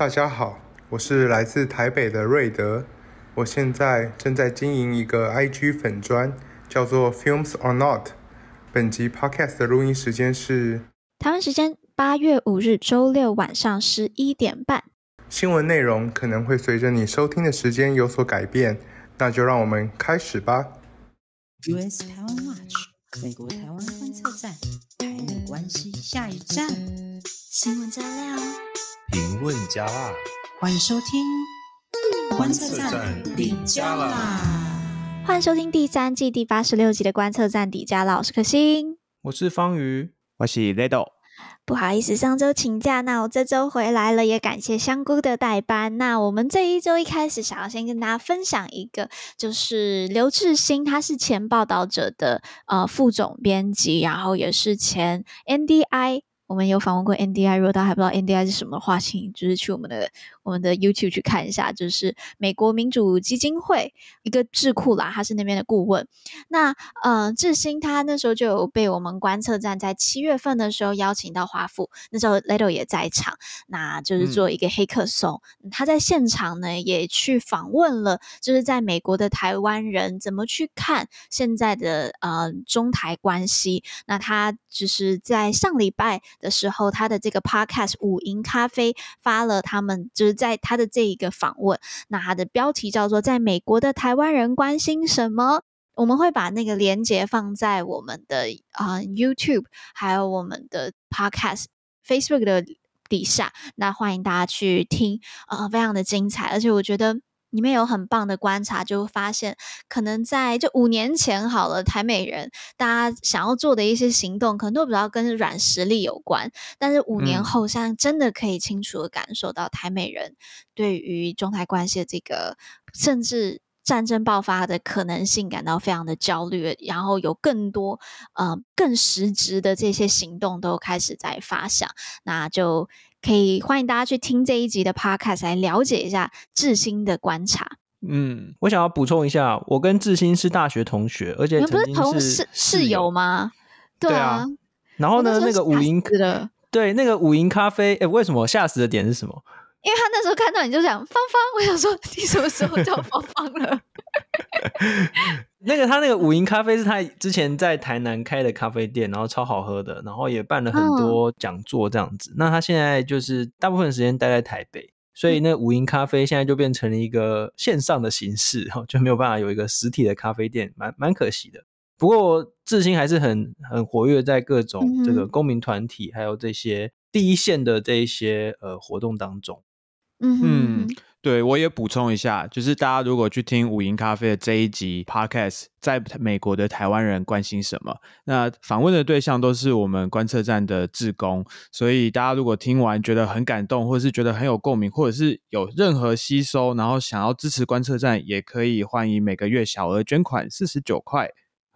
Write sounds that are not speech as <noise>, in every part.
大家好，我是来自台北的瑞德，我现在正在经营一个 IG 粉砖，叫做 Films or Not。本集 Podcast 的录音时间是台湾时间八月五日周六晚上十一点半。新闻内容可能会随着你收听的时间有所改变，那就让我们开始吧。US 台湾 watch 美国台湾观测站，台美关系下一站，新闻加料。评论加啦！欢迎收听观测站底加啦！欢迎收听第三季第八十六集的观测站底加老师，可心，我是方瑜，我是 Laddo。不好意思，上周请假，那我这周回来了，也感谢香菇的代班。那我们这一周一开始，想要先跟大家分享一个，就是刘志新，他是前报道者的呃副总编辑，然后也是前 NDI。我们有访问过 NDI，如果大家还不知道 NDI 是什么话，请就是去我们的我们的 YouTube 去看一下，就是美国民主基金会一个智库啦，他是那边的顾问。那嗯，智新他那时候就有被我们观测站在七月份的时候邀请到华府，那时候 Laddo 也在场，那就是做一个黑客松。他在现场呢也去访问了，就是在美国的台湾人怎么去看现在的呃中台关系。那他就是在上礼拜。的时候，他的这个 Podcast 五银咖啡发了他们，就是在他的这一个访问。那他的标题叫做《在美国的台湾人关心什么》。我们会把那个链接放在我们的啊 YouTube 还有我们的 Podcast Facebook 的底下。那欢迎大家去听，啊，非常的精彩，而且我觉得。里面有很棒的观察，就会发现，可能在就五年前好了，台美人大家想要做的一些行动，可能都比较跟软实力有关。但是五年后，现在真的可以清楚的感受到台美人对于中台关系的这个，甚至战争爆发的可能性感到非常的焦虑，然后有更多呃更实质的这些行动都开始在发想，那就。可以欢迎大家去听这一集的 podcast 来了解一下志新的观察。嗯，我想要补充一下，我跟志新是大学同学，而且你们不是同室友吗？对啊。然后呢，那个五零的，对，那个五银咖啡，哎，为什么吓死的点是什么？因为他那时候看到你就想芳芳，我想说你什么时候叫芳芳了？<laughs> 那个他那个五营咖啡是他之前在台南开的咖啡店，然后超好喝的，然后也办了很多讲座这样子。那他现在就是大部分时间待在台北，所以那五营咖啡现在就变成了一个线上的形式，<laughs> 就没有办法有一个实体的咖啡店，蛮蛮可惜的。不过志兴还是很很活跃在各种这个公民团体还有这些第一线的这一些呃活动当中。嗯。对，我也补充一下，就是大家如果去听五营咖啡的这一集 podcast，在美国的台湾人关心什么？那访问的对象都是我们观测站的志工，所以大家如果听完觉得很感动，或者是觉得很有共鸣，或者是有任何吸收，然后想要支持观测站，也可以欢迎每个月小额捐款四十九块，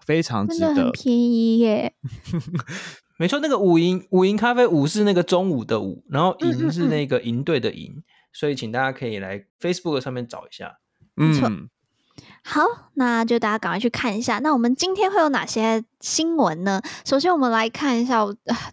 非常值得，便宜耶。<laughs> 没错，那个五营五营咖啡五是那个中午的五，然后银是那个银队的营。所以，请大家可以来 Facebook 上面找一下。嗯，好，那就大家赶快去看一下。那我们今天会有哪些？新闻呢？首先我们来看一下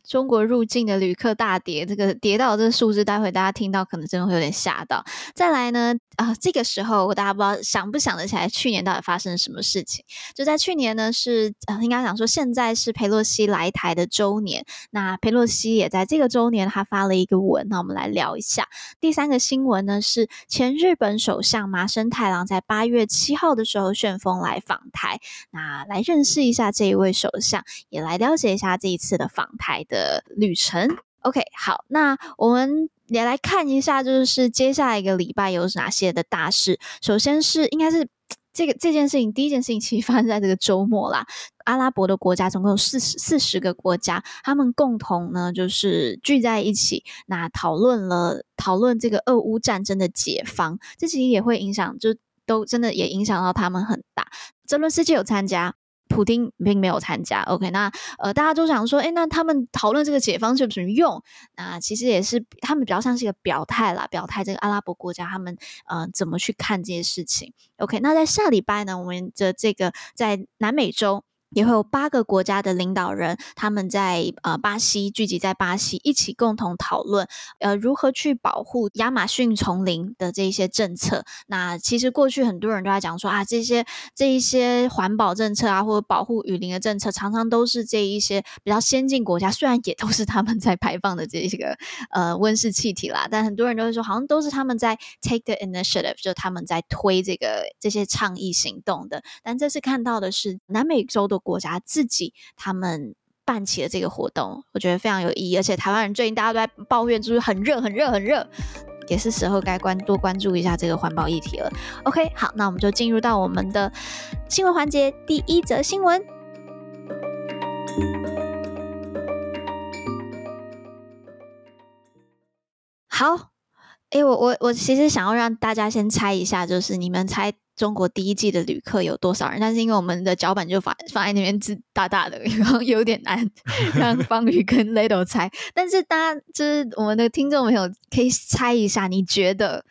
中国入境的旅客大跌，这个跌到这个数字，待会大家听到可能真的会有点吓到。再来呢，啊，这个时候大家不知道想不想得起来去年到底发生了什么事情？就在去年呢，是应该讲说现在是佩洛西来台的周年，那佩洛西也在这个周年，他发了一个文，那我们来聊一下。第三个新闻呢是前日本首相麻生太郎在八月七号的时候旋风来访台，那来认识一下这一位。首相也来了解一下这一次的访台的旅程。OK，好，那我们也来看一下，就是接下来一个礼拜有哪些的大事。首先是应该是这个这件事情，第一件事情其实发生在这个周末啦。阿拉伯的国家总共有四十四十个国家，他们共同呢就是聚在一起，那讨论了讨论这个俄乌战争的解方，这其实也会影响，就都真的也影响到他们很大。泽伦斯基有参加。普丁并没有参加。OK，那呃，大家都想说，哎，那他们讨论这个解方有什么用？那其实也是他们比较像是一个表态啦，表态这个阿拉伯国家他们呃怎么去看这些事情。OK，那在下礼拜呢，我们的这个在南美洲。也会有八个国家的领导人，他们在呃巴西聚集在巴西，一起共同讨论，呃，如何去保护亚马逊丛林的这一些政策。那其实过去很多人都在讲说啊，这些这一些环保政策啊，或者保护雨林的政策，常常都是这一些比较先进国家，虽然也都是他们在排放的这一个呃温室气体啦，但很多人都会说，好像都是他们在 take the initiative，就他们在推这个这些倡议行动的。但这次看到的是南美洲的。国家自己他们办起了这个活动，我觉得非常有意义。而且台湾人最近大家都在抱怨，就是很热、很热、很热，也是时候该关多关注一下这个环保议题了。OK，好，那我们就进入到我们的新闻环节，第一则新闻，好。哎，我我我其实想要让大家先猜一下，就是你们猜中国第一季的旅客有多少人？但是因为我们的脚本就放放在那边大大的，<laughs> 然后有点难 <laughs> 让方宇跟 l a d 猜。但是大家就是我们的听众朋友可以猜一下，你觉得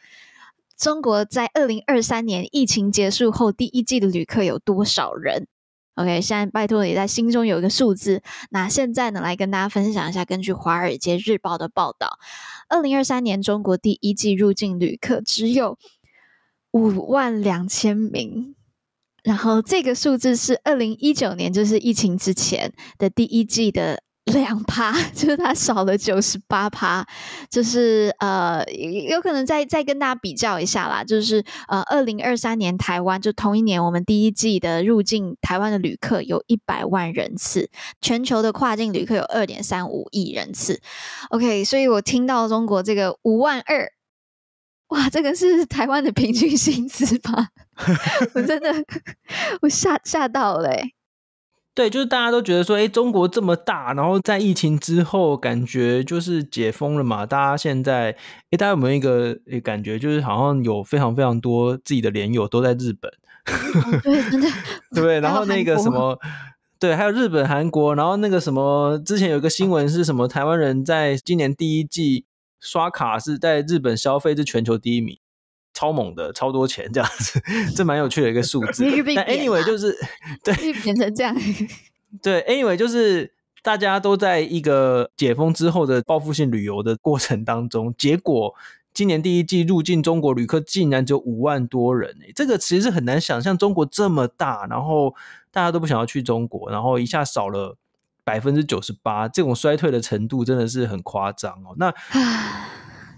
中国在二零二三年疫情结束后第一季的旅客有多少人？OK，现在拜托你在心中有一个数字。那现在呢，来跟大家分享一下，根据《华尔街日报》的报道。二零二三年中国第一季入境旅客只有五万两千名，然后这个数字是二零一九年，就是疫情之前的第一季的。两趴，<laughs> 就是它少了九十八趴，就是呃，有可能再再跟大家比较一下啦，就是呃，二零二三年台湾就同一年，我们第一季的入境台湾的旅客有一百万人次，全球的跨境旅客有二点三五亿人次。OK，所以我听到中国这个五万二，哇，这个是台湾的平均薪资吧？<laughs> 我真的 <laughs> 我吓吓到了。对，就是大家都觉得说，哎，中国这么大，然后在疫情之后，感觉就是解封了嘛。大家现在，哎，大家有没有一个感觉，就是好像有非常非常多自己的连友都在日本？对对对，然后那个什么，对，还有日本、韩国，然后那个什么，之前有一个新闻是什么？台湾人在今年第一季刷卡是在日本消费是全球第一名。超猛的，超多钱这样子，这蛮有趣的一个数字。但 anyway 就是，对，变成这样。<laughs> 对，anyway 就是，大家都在一个解封之后的报复性旅游的过程当中，结果今年第一季入境中国旅客竟然只有五万多人。哎，这个其实是很难想象，中国这么大，然后大家都不想要去中国，然后一下少了百分之九十八，这种衰退的程度真的是很夸张哦。那。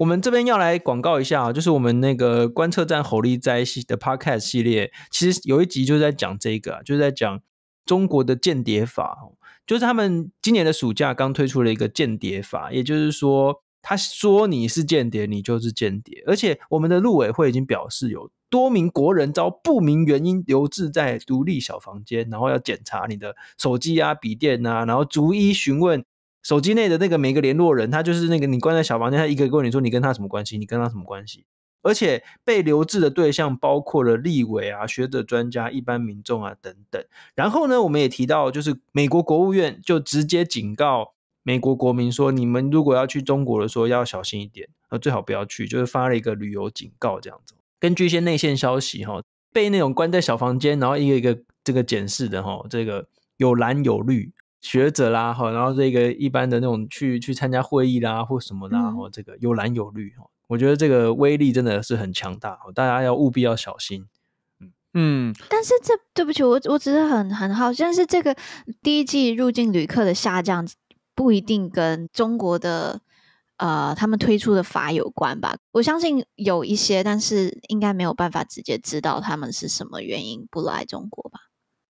我们这边要来广告一下啊，就是我们那个观测站侯立斋系的 podcast 系列，其实有一集就在讲这个，就是在讲中国的间谍法，就是他们今年的暑假刚推出了一个间谍法，也就是说，他说你是间谍，你就是间谍，而且我们的陆委会已经表示有多名国人遭不明原因留置在独立小房间，然后要检查你的手机啊、笔电啊，然后逐一询问。手机内的那个每个联络人，他就是那个你关在小房间，他一个问你说你跟他什么关系？你跟他什么关系？而且被留置的对象包括了立委啊、学者专家、一般民众啊等等。然后呢，我们也提到，就是美国国务院就直接警告美国国民说，你们如果要去中国的候要小心一点，呃，最好不要去，就是发了一个旅游警告这样子。根据一些内线消息，哈，被那种关在小房间，然后一个一个这个检视的，哈，这个有蓝有绿。学者啦，哈，然后这个一般的那种去去参加会议啦或什么啦，然后这个有蓝有绿，哈，我觉得这个威力真的是很强大，大家要务必要小心。嗯，但是这对不起，我我只是很很好，但是这个第一季入境旅客的下降不一定跟中国的呃他们推出的法有关吧？我相信有一些，但是应该没有办法直接知道他们是什么原因不来中国吧？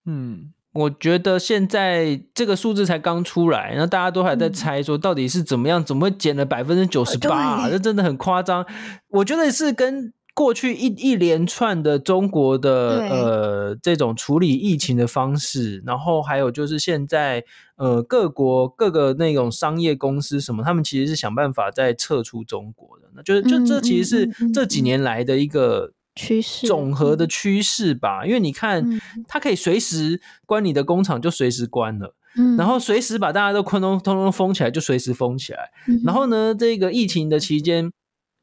嗯。我觉得现在这个数字才刚出来，那大家都还在猜说到底是怎么样，怎么会减了百分之九十八？这真的很夸张。我觉得是跟过去一一连串的中国的呃这种处理疫情的方式，然后还有就是现在呃各国各个那种商业公司什么，他们其实是想办法在撤出中国的。那就是就这其实是这几年来的一个。趋势总和的趋势吧，因为你看，它可以随时关你的工厂，就随时关了，嗯，然后随时把大家都通通通通封起来，就随时封起来，然后呢，这个疫情的期间，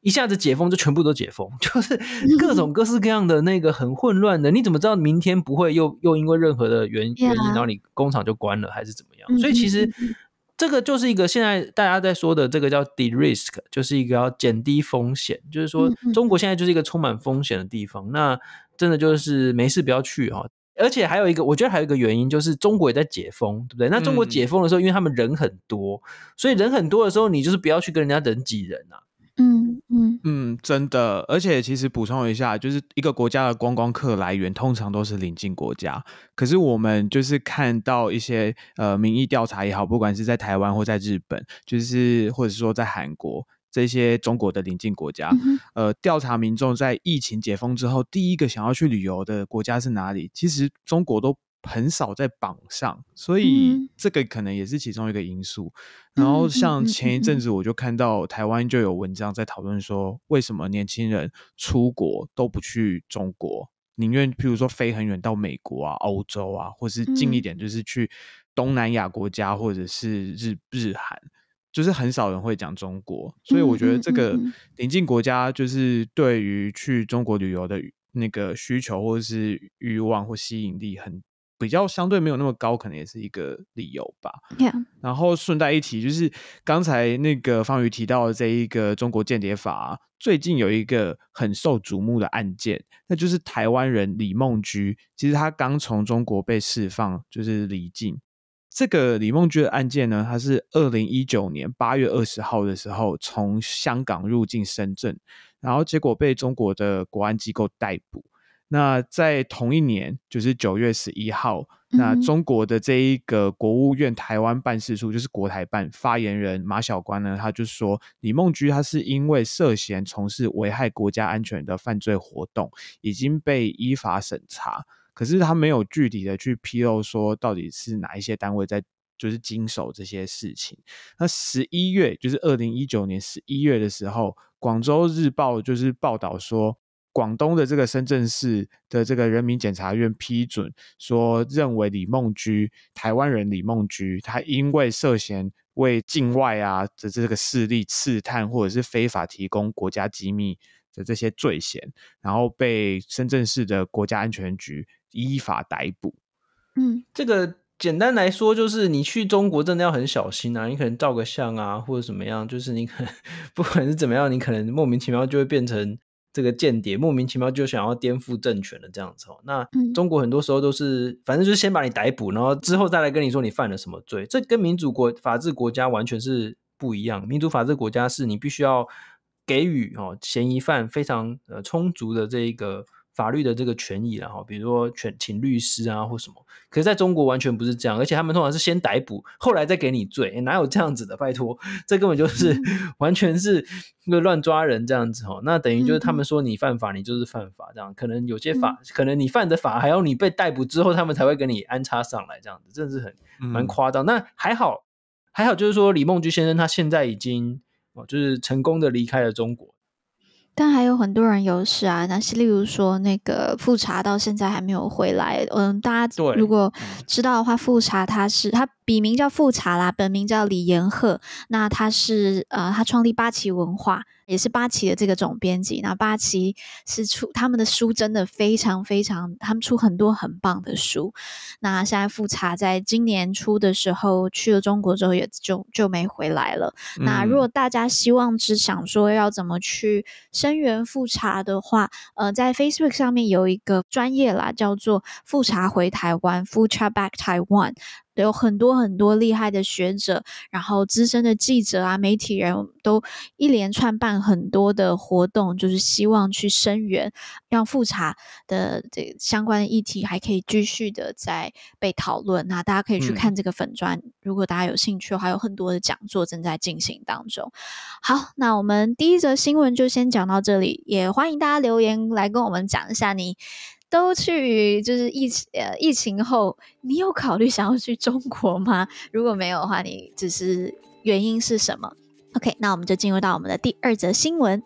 一下子解封就全部都解封，<laughs> 就是各种各式各样的那个很混乱的，你怎么知道明天不会又又因为任何的原原因，然后你工厂就关了还是怎么样？所以其实。这个就是一个现在大家在说的，这个叫 de risk，就是一个要减低风险。就是说，中国现在就是一个充满风险的地方。那真的就是没事不要去哈。而且还有一个，我觉得还有一个原因就是，中国也在解封，对不对？那中国解封的时候，因为他们人很多，所以人很多的时候，你就是不要去跟人家等挤人啊。嗯嗯嗯，真的，而且其实补充一下，就是一个国家的观光客来源通常都是邻近国家，可是我们就是看到一些呃民意调查也好，不管是在台湾或在日本，就是或者是说在韩国这些中国的邻近国家，呃，调查民众在疫情解封之后第一个想要去旅游的国家是哪里？其实中国都。很少在榜上，所以这个可能也是其中一个因素。然后像前一阵子，我就看到台湾就有文章在讨论说，为什么年轻人出国都不去中国，宁愿比如说飞很远到美国啊、欧洲啊，或是近一点就是去东南亚国家，或者是日日韩，就是很少人会讲中国。所以我觉得这个临近国家就是对于去中国旅游的那个需求或者是欲望或吸引力很。比较相对没有那么高，可能也是一个理由吧。然后顺带一提，就是刚才那个方宇提到的这一个中国间谍法，最近有一个很受瞩目的案件，那就是台湾人李梦居。其实他刚从中国被释放，就是离境。这个李梦居的案件呢，他是二零一九年八月二十号的时候从香港入境深圳，然后结果被中国的国安机构逮捕。那在同一年，就是九月十一号，那中国的这一个国务院台湾办事处，就是国台办发言人马晓光呢，他就说，李梦居他是因为涉嫌从事危害国家安全的犯罪活动，已经被依法审查。可是他没有具体的去披露说，到底是哪一些单位在就是经手这些事情。那十一月，就是二零一九年十一月的时候，《广州日报》就是报道说。广东的这个深圳市的这个人民检察院批准说，认为李梦居台湾人李梦居，他因为涉嫌为境外啊的这个势力刺探或者是非法提供国家机密的这些罪嫌，然后被深圳市的国家安全局依法逮捕。嗯，这个简单来说就是你去中国真的要很小心啊，你可能照个相啊或者怎么样，就是你可能 <laughs> 不管是怎么样，你可能莫名其妙就会变成。这个间谍莫名其妙就想要颠覆政权的这样子哦。那中国很多时候都是，反正就是先把你逮捕，然后之后再来跟你说你犯了什么罪。这跟民主国、法治国家完全是不一样。民主法治国家是你必须要给予哦嫌疑犯非常呃充足的这一个。法律的这个权益，然后比如说请请律师啊或什么，可是在中国完全不是这样，而且他们通常是先逮捕，后来再给你罪，哪有这样子的？拜托，这根本就是 <laughs> 完全是乱抓人这样子哦。那等于就是他们说你犯法，你就是犯法这样。可能有些法，可能你犯的法，还要你被逮捕之后，他们才会给你安插上来这样子，真的是很蛮夸张。那还好，还好就是说李梦菊先生他现在已经哦，就是成功的离开了中国。但还有很多人有事啊，那是例如说那个复查到现在还没有回来。嗯，大家如果知道的话，复查他是他。笔名叫富察啦，本名叫李延鹤。那他是呃，他创立八旗文化，也是八旗的这个总编辑。那八旗是出他们的书，真的非常非常，他们出很多很棒的书。那现在富察在今年初的时候去了中国之后，也就就没回来了。那如果大家希望只想说要怎么去声援富察的话，呃，在 Facebook 上面有一个专业啦，叫做富察回台湾 f u t r a Back Taiwan）。有很多很多厉害的学者，然后资深的记者啊，媒体人都一连串办很多的活动，就是希望去声援，让复查的这个相关的议题还可以继续的在被讨论。那大家可以去看这个粉专，如果大家有兴趣，还有很多的讲座正在进行当中。好，那我们第一则新闻就先讲到这里，也欢迎大家留言来跟我们讲一下你。都去就是疫呃疫情后，你有考虑想要去中国吗？如果没有的话，你只是原因是什么？OK，那我们就进入到我们的第二则新闻。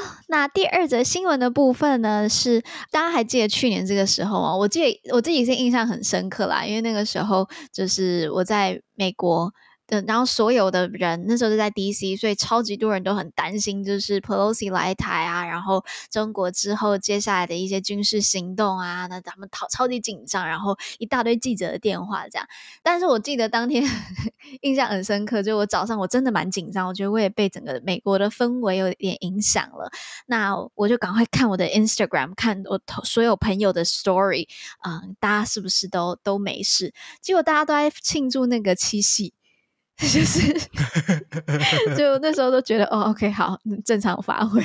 好，那第二则新闻的部分呢？是大家还记得去年这个时候吗？我记得我自己是印象很深刻啦，因为那个时候就是我在美国。等，然后所有的人那时候就在 DC，所以超级多人都很担心，就是 Pelosi 来台啊，然后中国之后接下来的一些军事行动啊，那他们超超级紧张，然后一大堆记者的电话这样。但是我记得当天 <laughs> 印象很深刻，就我早上我真的蛮紧张，我觉得我也被整个美国的氛围有点影响了。那我就赶快看我的 Instagram，看我所有朋友的 story，嗯，大家是不是都都没事？结果大家都在庆祝那个七夕。就是，<laughs> 就那时候都觉得哦，OK，好，正常发挥。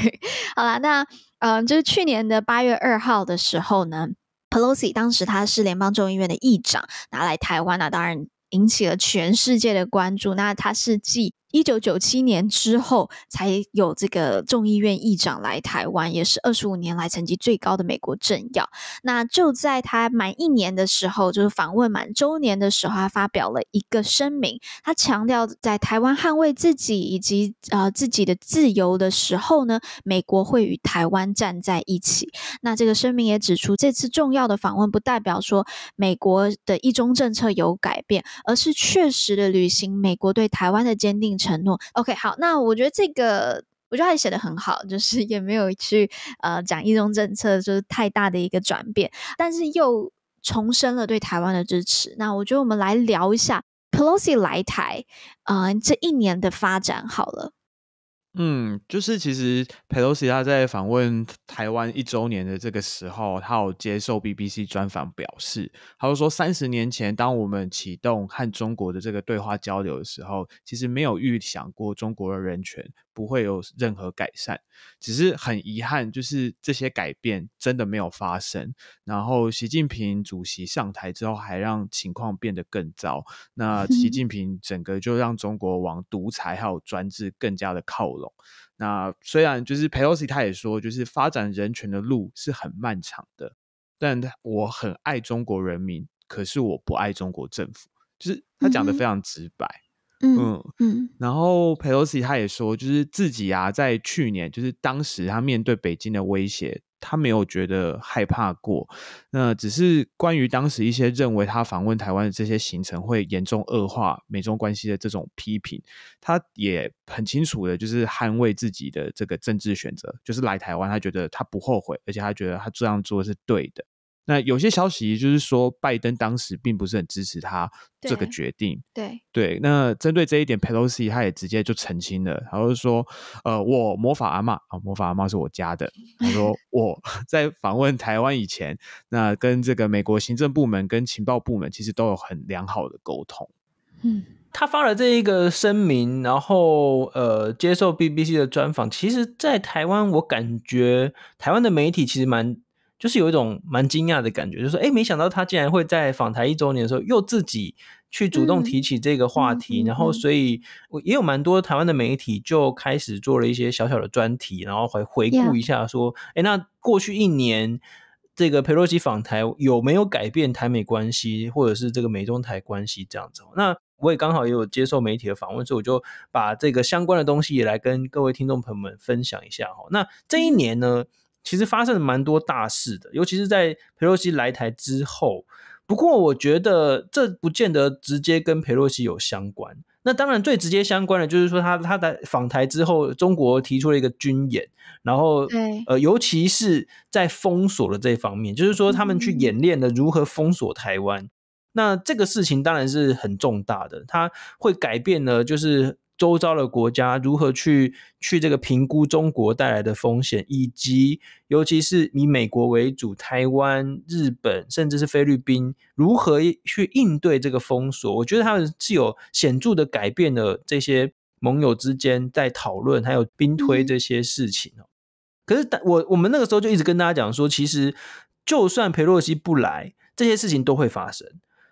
好啦，那嗯，就是去年的八月二号的时候呢，Pelosi 当时他是联邦众议院的议长，拿来台湾啊、当然引起了全世界的关注。那他是继一九九七年之后，才有这个众议院议长来台湾，也是二十五年来成绩最高的美国政要。那就在他满一年的时候，就是访问满周年的时候，他发表了一个声明，他强调在台湾捍卫自己以及呃自己的自由的时候呢，美国会与台湾站在一起。那这个声明也指出，这次重要的访问不代表说美国的一中政策有改变，而是确实的履行美国对台湾的坚定。承诺，OK，好，那我觉得这个我觉得还写的很好，就是也没有去呃讲一中政策，就是太大的一个转变，但是又重申了对台湾的支持。那我觉得我们来聊一下 p e l o s i 来台，嗯，这一年的发展好了。嗯，就是其实 Pelosi 他在访问台湾一周年的这个时候，他有接受 BBC 专访，表示他就说，三十年前当我们启动和中国的这个对话交流的时候，其实没有预想过中国的人权不会有任何改善，只是很遗憾，就是这些改变真的没有发生。然后习近平主席上台之后，还让情况变得更糟。那习 <laughs> 近平整个就让中国往独裁还有专制更加的靠。那虽然就是 Pelosi 他也说，就是发展人权的路是很漫长的，但我很爱中国人民，可是我不爱中国政府，就是他讲的非常直白，嗯嗯。然后 Pelosi 他也说，就是自己啊，在去年就是当时他面对北京的威胁。他没有觉得害怕过，那只是关于当时一些认为他访问台湾的这些行程会严重恶化美中关系的这种批评，他也很清楚的，就是捍卫自己的这个政治选择，就是来台湾，他觉得他不后悔，而且他觉得他这样做是对的。那有些消息就是说，拜登当时并不是很支持他这个决定。对对，那针对这一点，Pelosi 他也直接就澄清了，然后说：“呃，我魔法阿妈啊，魔法阿妈是我家的。<laughs> ”他说：“我 <laughs> 在访问台湾以前，那跟这个美国行政部门跟情报部门其实都有很良好的沟通。”嗯，他发了这一个声明，然后呃，接受 BBC 的专访。其实，在台湾，我感觉台湾的媒体其实蛮。就是有一种蛮惊讶的感觉，就说哎，没想到他竟然会在访台一周年的时候，又自己去主动提起这个话题，然后所以我也有蛮多台湾的媒体就开始做了一些小小的专题，然后回回顾一下说，哎，那过去一年这个佩洛西访台有没有改变台美关系，或者是这个美中台关系这样子？那我也刚好也有接受媒体的访问，所以我就把这个相关的东西也来跟各位听众朋友们分享一下哈。那这一年呢？其实发生了蛮多大事的，尤其是在佩洛西来台之后。不过，我觉得这不见得直接跟佩洛西有相关。那当然，最直接相关的就是说，他他在访台之后，中国提出了一个军演，然后呃，尤其是在封锁的这方面，就是说他们去演练了如何封锁台湾。那这个事情当然是很重大的，它会改变了就是。周遭的国家如何去去这个评估中国带来的风险，以及尤其是以美国为主，台湾、日本甚至是菲律宾如何去应对这个封锁？我觉得他们是有显著的改变了这些盟友之间在讨论还有兵推这些事情哦。可是我我们那个时候就一直跟大家讲说，其实就算佩洛西不来，这些事情都会发生。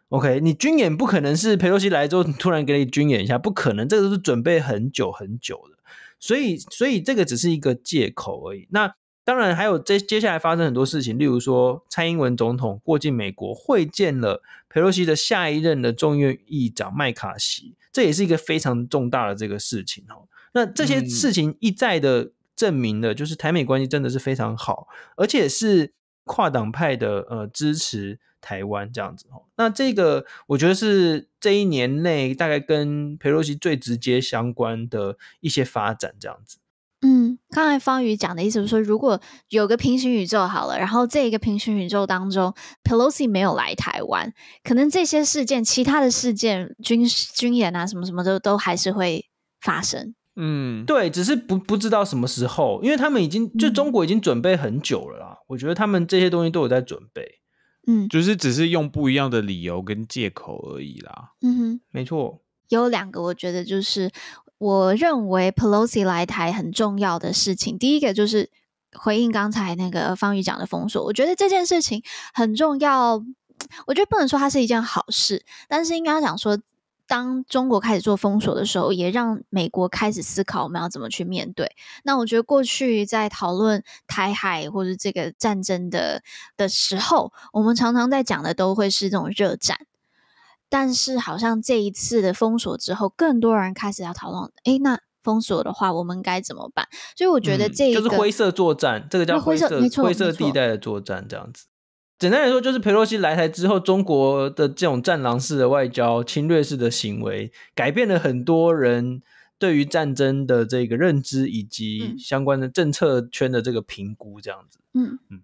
OK，你军演不可能是佩洛西来之后突然给你军演一下，不可能，这个都是准备很久很久的，所以，所以这个只是一个借口而已。那当然还有接接下来发生很多事情，例如说，蔡英文总统过境美国会见了佩洛西的下一任的众院议长麦卡锡，这也是一个非常重大的这个事情哦。那这些事情一再的证明了，就是台美关系真的是非常好，而且是跨党派的呃支持。台湾这样子哦，那这个我觉得是这一年内大概跟佩洛西最直接相关的一些发展这样子。嗯，刚才方宇讲的意思是说，如果有个平行宇宙好了，然后这一个平行宇宙当中，p e l o s i 没有来台湾，可能这些事件、其他的事件、军军演啊什么什么的都都还是会发生。嗯，对，只是不不知道什么时候，因为他们已经就中国已经准备很久了啦。我觉得他们这些东西都有在准备。嗯，就是只是用不一样的理由跟借口而已啦。嗯哼，没错。有两个，我觉得就是我认为 p e l o s i 来台很重要的事情。第一个就是回应刚才那个方宇讲的封锁，我觉得这件事情很重要。我觉得不能说它是一件好事，但是应该讲说。当中国开始做封锁的时候，也让美国开始思考我们要怎么去面对。那我觉得过去在讨论台海或者这个战争的的时候，我们常常在讲的都会是这种热战。但是好像这一次的封锁之后，更多人开始要讨论：哎，那封锁的话，我们该怎么办？所以我觉得这个就是灰色作战，这个叫灰色，没错，灰色地带的作战这样子。简单来说，就是佩洛西来台之后，中国的这种战狼式的外交、侵略式的行为，改变了很多人对于战争的这个认知，以及相关的政策圈的这个评估，这样子。嗯嗯，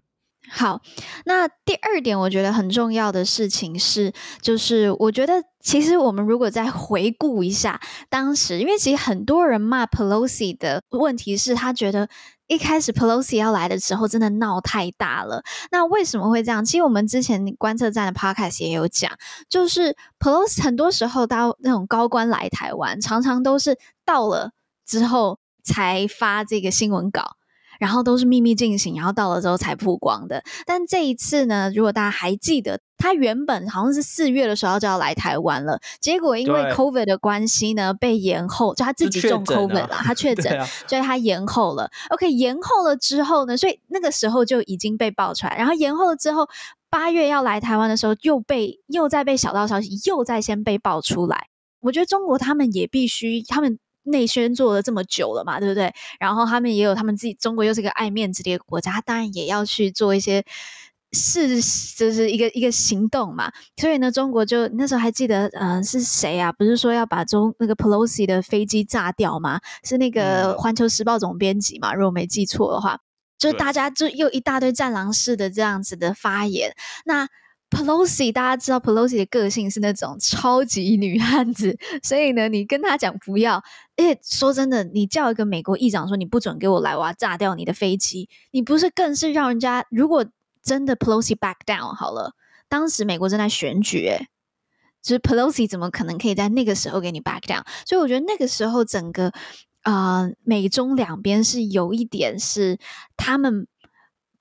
好。那第二点，我觉得很重要的事情是，就是我觉得其实我们如果再回顾一下当时，因为其实很多人骂佩洛西的问题是他觉得。一开始 Pelosi 要来的时候，真的闹太大了。那为什么会这样？其实我们之前观测站的 podcast 也有讲，就是 Pelosi 很多时候到那种高官来台湾，常常都是到了之后才发这个新闻稿。然后都是秘密进行，然后到了之后才曝光的。但这一次呢，如果大家还记得，他原本好像是四月的时候就要来台湾了，结果因为 COVID 的关系呢，被延后。就他自己中 COVID 了，他确诊，所以他延后了。OK，延后了之后呢，所以那个时候就已经被爆出来。然后延后了之后，八月要来台湾的时候又被又再被小道消息又再先被爆出来。我觉得中国他们也必须他们。内宣做了这么久了嘛，对不对？然后他们也有他们自己，中国又是个爱面子的一个国家，当然也要去做一些事，就是一个一个行动嘛。所以呢，中国就那时候还记得，呃，是谁啊？不是说要把中那个 Pelosi 的飞机炸掉吗？是那个环球时报总编辑嘛？如果没记错的话，就大家就又一大堆战狼式的这样子的发言，那。Pelosi，大家知道 Pelosi 的个性是那种超级女汉子，所以呢，你跟他讲不要，而且说真的，你叫一个美国议长说你不准给我来，我要炸掉你的飞机，你不是更是让人家？如果真的 Pelosi back down 好了，当时美国正在选举，诶，就是 Pelosi 怎么可能可以在那个时候给你 back down？所以我觉得那个时候整个啊，美中两边是有一点是他们。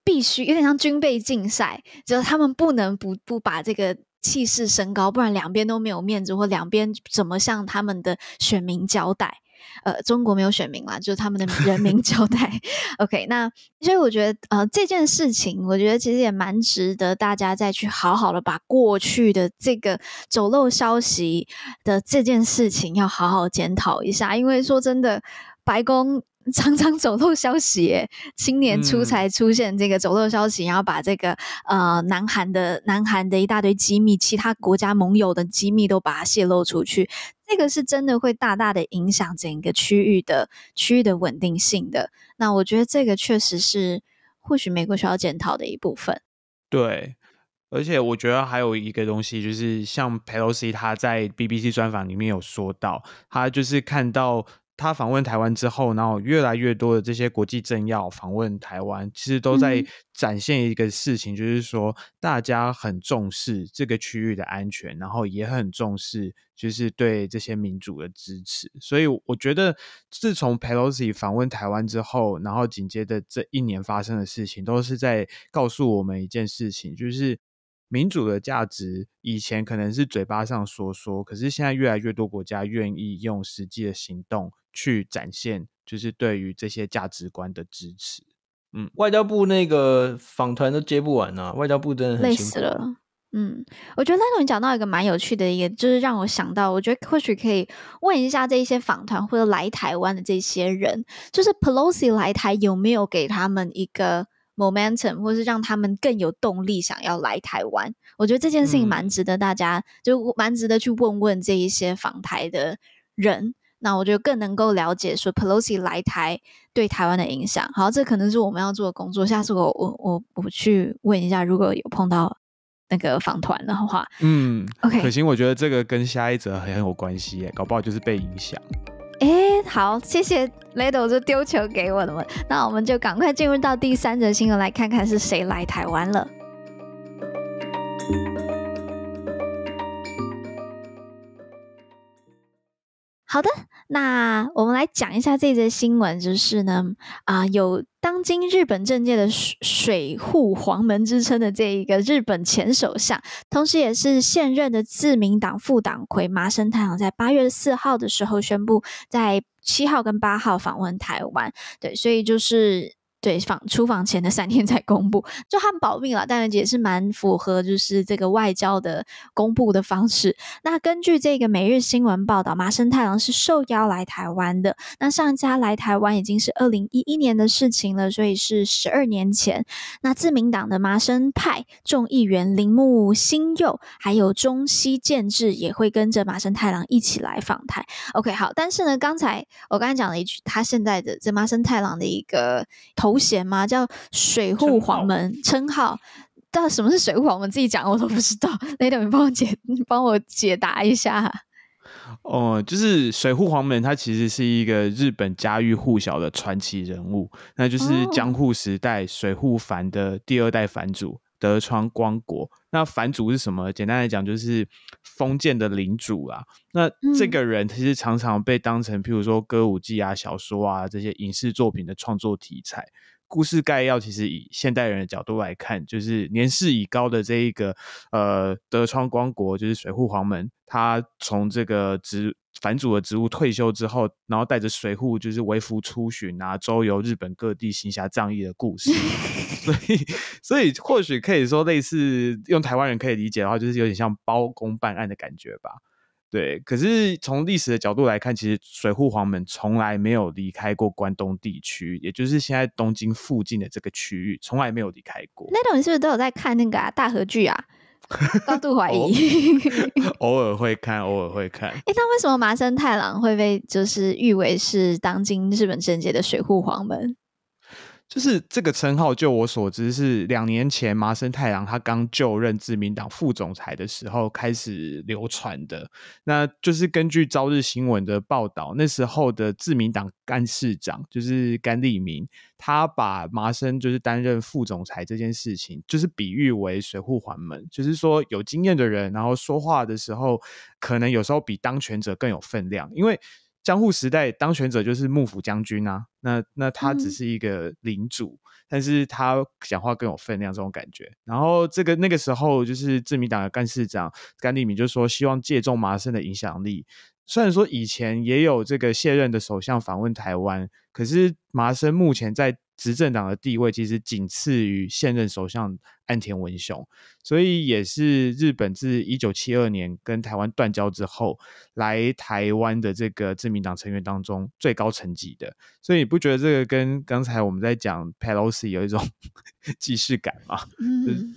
必须有点像军备竞赛，就是他们不能不不把这个气势升高，不然两边都没有面子，或两边怎么向他们的选民交代？呃，中国没有选民啦，<laughs> 就是他们的人民交代。<laughs> OK，那所以我觉得，呃，这件事情，我觉得其实也蛮值得大家再去好好的把过去的这个走漏消息的这件事情要好好检讨一下，因为说真的，白宫。常常走漏消息，耶，今年初才出现这个走漏消息，然后把这个呃，南韩的南韩的一大堆机密，其他国家盟友的机密都把它泄露出去，这个是真的会大大的影响整个区域的区域的稳定性的。那我觉得这个确实是，或许美国需要检讨的一部分。对，而且我觉得还有一个东西，就是像 Pelosi 他在 BBC 专访里面有说到，他就是看到。他访问台湾之后，然后越来越多的这些国际政要访问台湾，其实都在展现一个事情，就是说大家很重视这个区域的安全，然后也很重视就是对这些民主的支持。所以我觉得，自从 Pelosi 访问台湾之后，然后紧接着这一年发生的事情，都是在告诉我们一件事情，就是。民主的价值以前可能是嘴巴上说说，可是现在越来越多国家愿意用实际的行动去展现，就是对于这些价值观的支持。嗯，外交部那个访团都接不完啊，外交部真的很累死了。嗯，我觉得赖总你讲到一个蛮有趣的，一个，就是让我想到，我觉得或许可以问一下这一些访团或者来台湾的这些人，就是 policy 来台有没有给他们一个。momentum，或是让他们更有动力想要来台湾，我觉得这件事情蛮值得大家，就蛮值得去问问这一些访台的人。那我就得更能够了解说，Pelosi 来台对台湾的影响。好，这可能是我们要做的工作。下次我我我我去问一下，如果有碰到那个访团的话，嗯，OK。可行，我觉得这个跟下一则很有关系耶，搞不好就是被影响。哎，好，谢谢雷豆子丢球给我的，那我们就赶快进入到第三则新闻，来看看是谁来台湾了。好的。那我们来讲一下这则新闻，就是呢，啊，有当今日本政界的“水水户黄门”之称的这一个日本前首相，同时也是现任的自民党副党魁麻生太郎，在八月四号的时候宣布，在七号跟八号访问台湾。对，所以就是。对，访出访前的三天才公布，就汉保密了。当然，也是蛮符合就是这个外交的公布的方式。那根据这个每日新闻报道，麻生太郎是受邀来台湾的。那上家来台湾已经是二零一一年的事情了，所以是十二年前。那自民党的麻生派众议员铃木新佑，还有中西建制也会跟着麻生太郎一起来访台。OK，好。但是呢，刚才我刚才讲了一句，他现在的这麻生太郎的一个投。吴邪吗？叫水户黄门称号？到什么是水户黄门？自己讲我都不知道，那等你帮我解，帮我解答一下。哦，就是水户黄门，他其实是一个日本家喻户晓的传奇人物，那就是江户时代水户藩的第二代藩主。德川光国，那藩主是什么？简单来讲，就是封建的领主啊。那这个人其实常常被当成，譬如说歌舞伎啊、小说啊这些影视作品的创作题材。故事概要其实以现代人的角度来看，就是年事已高的这一个呃德川光国，就是水户黄门，他从这个职反主的职务退休之后，然后带着水户就是微服出巡啊，周游日本各地行侠仗义的故事。<laughs> 所以，所以或许可以说类似用台湾人可以理解的话，就是有点像包公办案的感觉吧。对，可是从历史的角度来看，其实水户黄门从来没有离开过关东地区，也就是现在东京附近的这个区域，从来没有离开过。那 a 你是不是都有在看那个大河剧啊？高度怀疑 <laughs> <laughs> 偶尔会看，偶尔会看。哎，那为什么麻生太郎会被就是誉为是当今日本政界的水户黄门？就是这个称号，就我所知是两年前麻生太郎他刚就任自民党副总裁的时候开始流传的。那就是根据朝日新闻的报道，那时候的自民党干事长就是甘利明，他把麻生就是担任副总裁这件事情，就是比喻为水户环门，就是说有经验的人，然后说话的时候可能有时候比当权者更有分量，因为。江户时代当选者就是幕府将军啊，那那他只是一个领主，但是他讲话更有分量这种感觉。然后这个那个时候就是自民党的干事长甘利明就说，希望借重麻生的影响力。虽然说以前也有这个卸任的首相访问台湾，可是麻生目前在。执政党的地位其实仅次于现任首相岸田文雄，所以也是日本自一九七二年跟台湾断交之后来台湾的这个自民党成员当中最高层级的。所以你不觉得这个跟刚才我们在讲 Pelosi 有一种 <laughs> 既视感吗？<laughs> 嗯，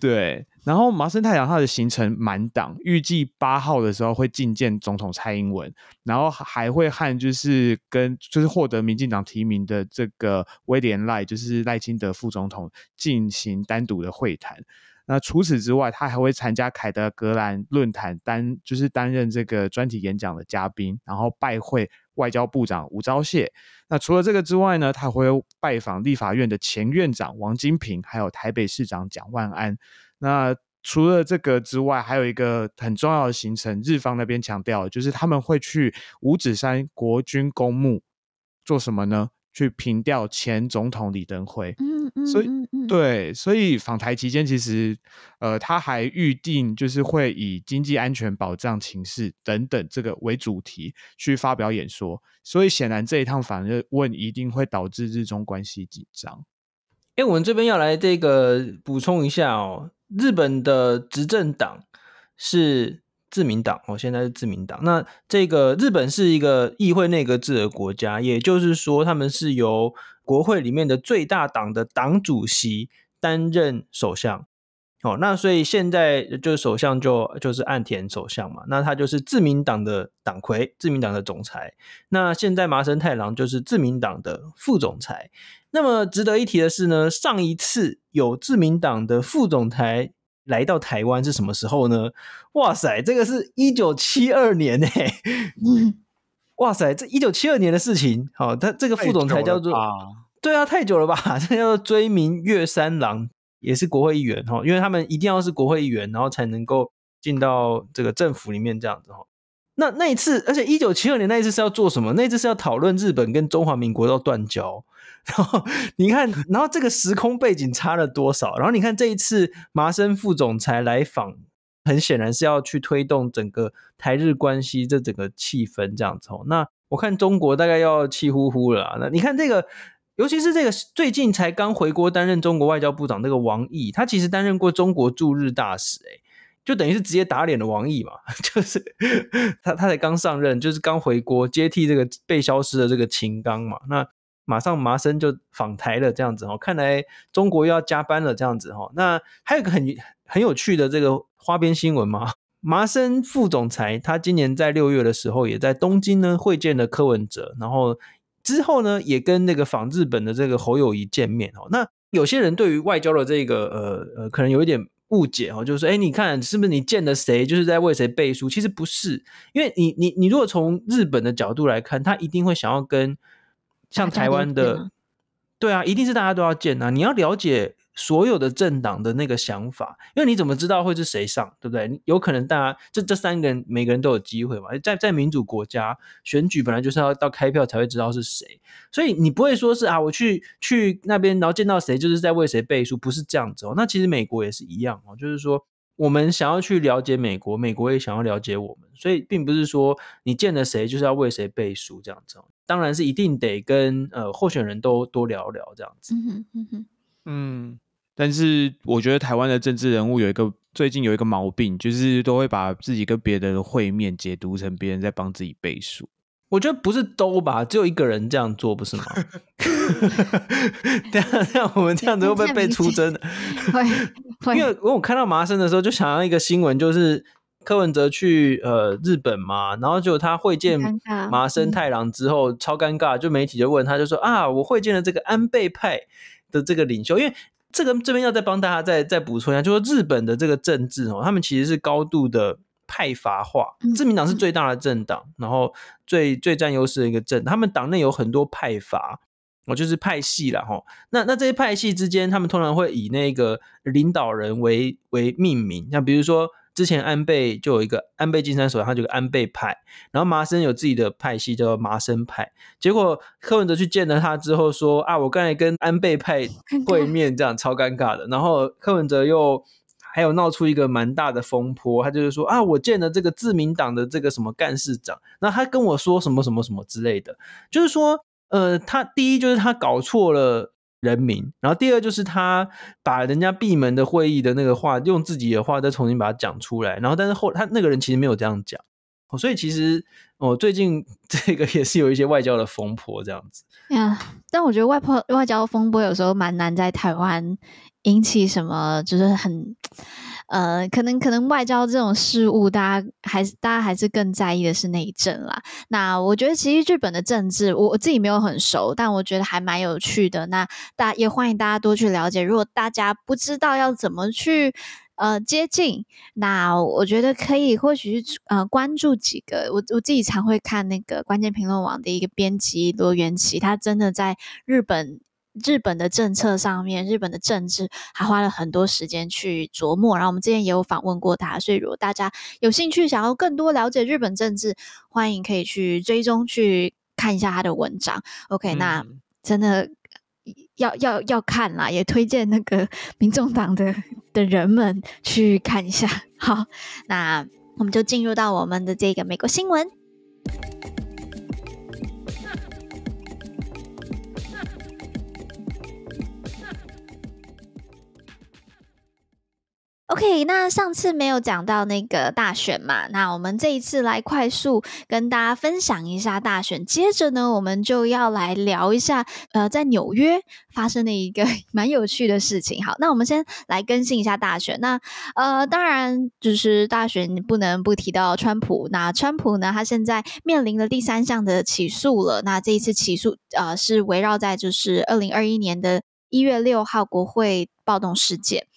对。然后，麻生太郎他的行程满档，预计八号的时候会觐见总统蔡英文，然后还会和就是跟就是获得民进党提名的这个威廉赖，就是赖清德副总统进行单独的会谈。那除此之外，他还会参加凯德格兰论坛担就是担任这个专题演讲的嘉宾，然后拜会外交部长吴钊燮。那除了这个之外呢，他会拜访立法院的前院长王金平，还有台北市长蒋万安。那除了这个之外，还有一个很重要的行程，日方那边强调就是他们会去五指山国军公墓做什么呢？去凭吊前总统李登辉。嗯嗯，所以对，所以访台期间其实呃，他还预定就是会以经济安全保障情势等等这个为主题去发表演说。所以显然这一趟访问一定会导致日中关系紧张。哎，我们这边要来这个补充一下哦。日本的执政党是自民党哦，现在是自民党。那这个日本是一个议会内阁制的国家，也就是说，他们是由国会里面的最大党的党主席担任首相。哦，那所以现在就首相就就是岸田首相嘛，那他就是自民党的党魁，自民党的总裁。那现在麻生太郎就是自民党的副总裁。那么值得一提的是呢，上一次有自民党的副总裁来到台湾是什么时候呢？哇塞，这个是一九七二年呢。<laughs> 哇塞，这一九七二年的事情，好，他这个副总裁叫做，对啊，太久了吧，<laughs> 这叫做追名月三郎，也是国会议员哈，因为他们一定要是国会议员，然后才能够进到这个政府里面这样子哈。那那一次，而且一九七二年那一次是要做什么？那一次是要讨论日本跟中华民国要断交。<laughs> 然后你看，然后这个时空背景差了多少？然后你看这一次麻生副总裁来访，很显然是要去推动整个台日关系这整个气氛这样子。那我看中国大概要气呼呼了。那你看这个，尤其是这个最近才刚回国担任中国外交部长那个王毅，他其实担任过中国驻日大使。诶就等于是直接打脸的王毅嘛，<laughs> 就是他他才刚上任，就是刚回国接替这个被消失的这个秦刚嘛。那马上麻生就访台了，这样子哦，看来中国又要加班了，这样子哦。那还有个很很有趣的这个花边新闻嘛，麻生副总裁他今年在六月的时候也在东京呢会见了柯文哲，然后之后呢也跟那个访日本的这个侯友谊见面哦。那有些人对于外交的这个呃呃，可能有一点。误解哦，就是说，哎，你看是不是你见的谁，就是在为谁背书？其实不是，因为你，你，你如果从日本的角度来看，他一定会想要跟像台湾的，对啊，一定是大家都要见啊，你要了解。所有的政党的那个想法，因为你怎么知道会是谁上，对不对？有可能大家这这三个人每个人都有机会嘛。在在民主国家，选举本来就是要到开票才会知道是谁，所以你不会说是啊，我去去那边，然后见到谁就是在为谁背书，不是这样子哦。那其实美国也是一样哦，就是说我们想要去了解美国，美国也想要了解我们，所以并不是说你见了谁就是要为谁背书这样子。当然是一定得跟呃候选人都多聊聊这样子。嗯嗯嗯。但是我觉得台湾的政治人物有一个最近有一个毛病，就是都会把自己跟别人的会面解读成别人在帮自己背书。我觉得不是都吧，只有一个人这样做，不是吗？像 <laughs> 像我们这样子会会被出征？的，<laughs> 因为因为我看到麻生的时候，就想到一个新闻，就是柯文哲去呃日本嘛，然后就他会见麻生太郎之后超尴尬，就媒体就问他就说啊，我会见了这个安倍派的这个领袖，因为。这个这边要再帮大家再再补充一下，就说日本的这个政治哦，他们其实是高度的派阀化，自民党是最大的政党，然后最最占优势的一个政，他们党内有很多派阀，我就是派系了哈。那那这些派系之间，他们通常会以那个领导人为为命名，像比如说。之前安倍就有一个安倍晋三首相，他就有安倍派，然后麻生有自己的派系叫麻生派。结果柯文哲去见了他之后说啊，我刚才跟安倍派会面，这样超尴尬的。然后柯文哲又还有闹出一个蛮大的风波，他就是说啊，我见了这个自民党的这个什么干事长，那他跟我说什么什么什么之类的，就是说呃，他第一就是他搞错了。人民，然后第二就是他把人家闭门的会议的那个话，用自己的话再重新把它讲出来，然后但是后他那个人其实没有这样讲，所以其实。哦，最近 <laughs> 这个也是有一些外交的风波，这样子。呀，但我觉得外破外交风波有时候蛮难在台湾引起什么，就是很呃，可能可能外交这种事物，大家还大家还是更在意的是内政啦。那我觉得其实日本的政治，我我自己没有很熟，但我觉得还蛮有趣的。那大也欢迎大家多去了解。如果大家不知道要怎么去。呃，接近那我觉得可以，或许是呃关注几个我我自己常会看那个关键评论网的一个编辑罗元奇，他真的在日本日本的政策上面，日本的政治，还花了很多时间去琢磨。然后我们之前也有访问过他，所以如果大家有兴趣想要更多了解日本政治，欢迎可以去追踪去看一下他的文章。OK，那真的。要要要看啦，也推荐那个民众党的的人们去看一下。好，那我们就进入到我们的这个美国新闻。OK，那上次没有讲到那个大选嘛？那我们这一次来快速跟大家分享一下大选。接着呢，我们就要来聊一下，呃，在纽约发生的一个 <laughs> 蛮有趣的事情。好，那我们先来更新一下大选。那呃，当然就是大选不能不提到川普。那川普呢，他现在面临了第三项的起诉了。那这一次起诉呃，是围绕在就是二零二一年的一月六号国会暴动事件。